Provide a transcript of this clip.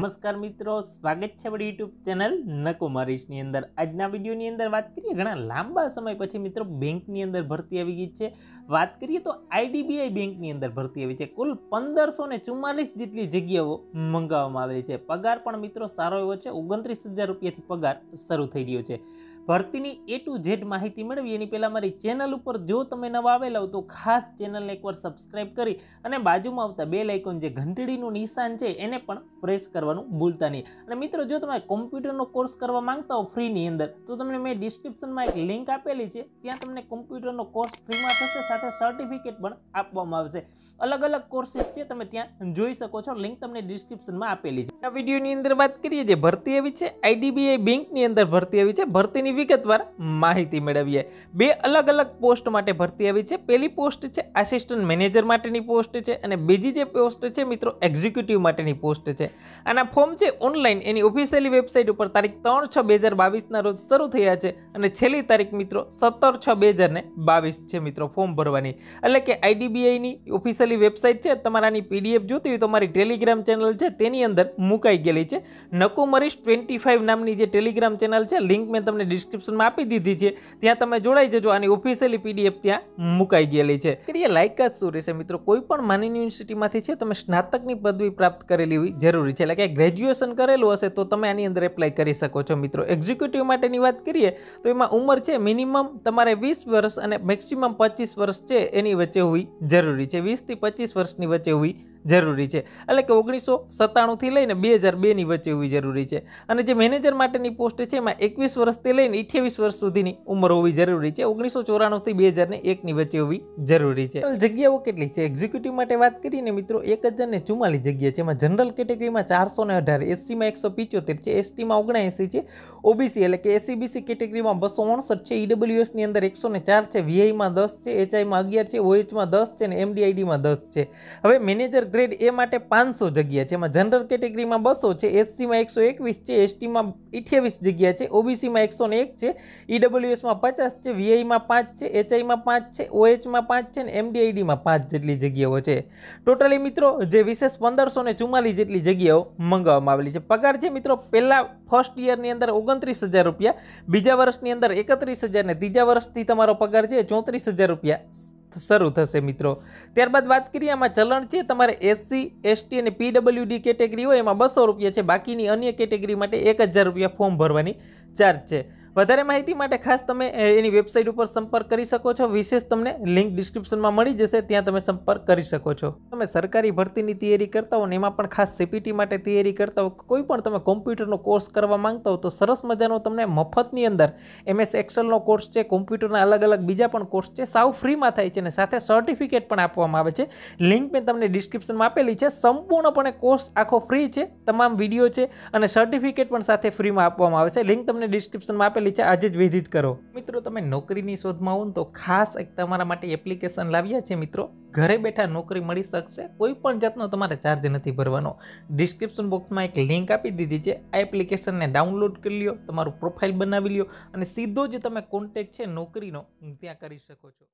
નમસ્કાર મિત્રો સ્વાગત છે આપણી યુટ્યુબ ચેનલ નકુમારીશની અંદર આજના વિડીયોની અંદર વાત કરીએ ઘણા લાંબા સમય પછી મિત્રો બેંકની અંદર ભરતી આવી ગઈ છે વાત કરીએ તો આઈડીબીઆઈ બેંકની અંદર ભરતી આવી છે કુલ પંદરસો ને ચુમ્માલીસ જેટલી જગ્યાઓ મંગાવવામાં આવેલી છે પગાર પણ મિત્રો સારો એવો છે ઓગણત્રીસ હજાર રૂપિયાથી પગાર શરૂ થઈ રહ્યો છે ભરતીની એ ટુ ઝેડ માહિતી મેળવી એની પહેલાં મારી ચેનલ ઉપર જો તમે નવા આવેલા હો તો ખાસ ચેનલને એકવાર સબસ્ક્રાઇબ કરી અને બાજુમાં આવતા બે લાઇકોન જે ઘંટડીનું નિશાન છે એને પણ પ્રેસ કરવાનું ભૂલતા નહીં અને મિત્રો જો તમે કોમ્પ્યુટરનો કોર્સ કરવા માંગતા હો ફ્રીની અંદર તો તમને મેં ડિસ્ક્રિપ્શનમાં એક લિંક આપેલી છે ત્યાં તમને કોમ્પ્યુટરનો કોર્સ ફ્રીમાં થશે સાથે સર્ટિફિકેટ પણ આપવામાં આવશે અલગ અલગ કોર્સીસ છે તમે ત્યાં જોઈ શકો છો લિંક તમને ડિસ્ક્રિપ્શનમાં આપેલી છે આ વિડીયોની અંદર વાત કરીએ જે ભરતી આવી છે આઈડીબીઆઈ બેંકની અંદર ભરતી આવી છે ભરતીની વિગતવાર માહિતી મેળવીએ બે અલગ અલગ પોસ્ટ માટે ભરતી આવી છે પહેલી પોસ્ટ છે આસિસ્ટન્ટ મેનેજર માટેની પોસ્ટ છે અને બીજી જે પોસ્ટ છે મિત્રો એક્ઝિક્યુટિવ માટેની પોસ્ટ છે આના ફોર્મ છે ઓનલાઈન એની ઓફિશિયલી વેબસાઇટ ઉપર તારીખ ત્રણ છ બે હજાર બાવીસના રોજ શરૂ થયા છે અને છેલ્લી તારીખ મિત્રો સત્તર છ બે હજાર ને બાવીસ છે મિત્રો ફોર્મ ભરવાની એટલે કે આઈડીબીઆઈની ઓફિશિયલી વેબસાઇટ છે તમારાની પીડીએફ જોતી હોય તમારી ટેલિગ્રામ ચેનલ છે તેની અંદર મુકાઈ ગયેલી છે નકુમરીશ ટ્વેન્ટી ફાઇવ નામની જે ટેલિગ્રામ ચેનલ છે લિંક મેં તમને ડિસ્ક્રિપ્શનમાં આપી દીધી છે ત્યાં તમે જોડાઈ જજો આની ઓફિશિયલી પીડીએફ ત્યાં મુકાઈ ગયેલી છે કરીએ જ શું રહેશે મિત્રો કોઈ પણ માનની યુનિવર્સિટીમાંથી છે તમે સ્નાતકની પદવી પ્રાપ્ત કરેલી હોવી જરૂરી છે એટલે કે ગ્રેજ્યુએશન કરેલું હશે તો તમે આની અંદર એપ્લાય કરી શકો છો મિત્રો એક્ઝિક્યુટિવ માટેની વાત કરીએ તો એમાં ઉંમર છે મિનિમમ તમારે વીસ વર્ષ અને મેક્સિમમ પચીસ વર્ષ છે એની વચ્ચે હોવી જરૂરી છે વીસથી પચીસ વર્ષની વચ્ચે હોવી જરૂરી છે એટલે કે ઓગણીસો સત્તાણુંથી લઈને બે હજાર બેની વચ્ચે હોવી જરૂરી છે અને જે મેનેજર માટેની પોસ્ટ છે એમાં એકવીસ વર્ષથી લઈને અઠ્યાવીસ વર્ષ સુધીની ઉંમર હોવી જરૂરી છે ઓગણીસો ચોરાણુંથી બે હજારને એકની વચ્ચે હોવી જરૂરી છે જગ્યાઓ કેટલી છે એક્ઝિક્યુટિવ માટે વાત કરીને મિત્રો એક હજારને ચુમ્માલીસ જગ્યા છે એમાં જનરલ કેટેગરીમાં ચારસો ને અઢાર એસસીમાં એકસો પિચોતેર છે એસટીમાં ઓગણએંસી છે ઓબીસી એટલે કે એસીબીસી કેટેગરીમાં બસો ઓણસઠ છે ઈડબ્લ્યુએસની અંદર એકસો ને ચાર છે વીઆઈમાં દસ છે એચઆઈમાં અગિયાર છે ઓએચમાં દસ છે ને એમડીઆઈડીમાં દસ છે હવે મેનેજર ગ્રેડ એ માટે પાંચસો જગ્યા છે એમાં જનરલ કેટેગરીમાં બસો છે એસસીમાં એકસો એકવીસ છે એસટીમાં અઠ્યાવીસ જગ્યા છે ઓબીસીમાં એકસો ને એક છે ઈડબ્લ્યુએસમાં પચાસ છે વીઆઈમાં પાંચ છે એચઆઈમાં પાંચ છે ઓએચમાં પાંચ છે ને એમડીઆઈડીમાં પાંચ જેટલી જગ્યાઓ છે ટોટલી મિત્રો જે વિશેષ પંદરસો ને ચુમ્માલીસ જેટલી જગ્યાઓ મંગાવવામાં આવેલી છે પગાર છે મિત્રો પહેલાં ફર્સ્ટ યરની અંદર ઓગણ ઓગણત્રીસ હજાર રૂપિયા બીજા વર્ષની અંદર એકત્રીસ હજાર ને ત્રીજા વર્ષથી તમારો પગાર છે ચોત્રીસ હજાર રૂપિયા શરૂ થશે મિત્રો ત્યારબાદ વાત કરીએ આમાં ચલણ છે તમારે એસસી એસટી અને પીડબલ્યુડી કેટેગરી હોય એમાં બસો રૂપિયા છે બાકીની અન્ય કેટેગરી માટે એક હજાર રૂપિયા ફોર્મ ભરવાની ચાર્જ છે વધારે માહિતી માટે ખાસ તમે એની વેબસાઇટ ઉપર સંપર્ક કરી શકો છો વિશેષ તમને લિંક ડિસ્ક્રિપ્શનમાં મળી જશે ત્યાં તમે સંપર્ક કરી શકો છો તમે સરકારી ભરતીની તૈયારી કરતા હો ને એમાં પણ ખાસ સીપીટી માટે તૈયારી કરતા હો કોઈ પણ તમે કોમ્પ્યુટરનો કોર્સ કરવા માંગતા હો તો સરસ મજાનો તમને મફતની અંદર એમએસ એક્સલનો કોર્સ છે કોમ્પ્યુટરના અલગ અલગ બીજા પણ કોર્સ છે સાવ ફ્રીમાં થાય છે અને સાથે સર્ટિફિકેટ પણ આપવામાં આવે છે લિંક મેં તમને ડિસ્ક્રિપ્શનમાં આપેલી છે સંપૂર્ણપણે કોર્સ આખો ફ્રી છે તમામ વિડીયો છે અને સર્ટિફિકેટ પણ સાથે ફ્રીમાં આપવામાં આવે છે લિંક તમને ડિસ્ક્રિપ્શનમાં આપે આપેલી છે આજે જ વિઝિટ કરો મિત્રો તમે નોકરીની શોધમાં હો તો ખાસ એક તમારા માટે એપ્લિકેશન લાવ્યા છે મિત્રો ઘરે બેઠા નોકરી મળી શકશે કોઈ પણ જાતનો તમારે ચાર્જ નથી ભરવાનો ડિસ્ક્રિપ્શન બોક્સમાં એક લિંક આપી દીધી છે આ એપ્લિકેશનને ડાઉનલોડ કરી લ્યો તમારું પ્રોફાઇલ બનાવી લ્યો અને સીધો જ તમે કોન્ટેક છે નોકરીનો ત્યાં કરી શકો છો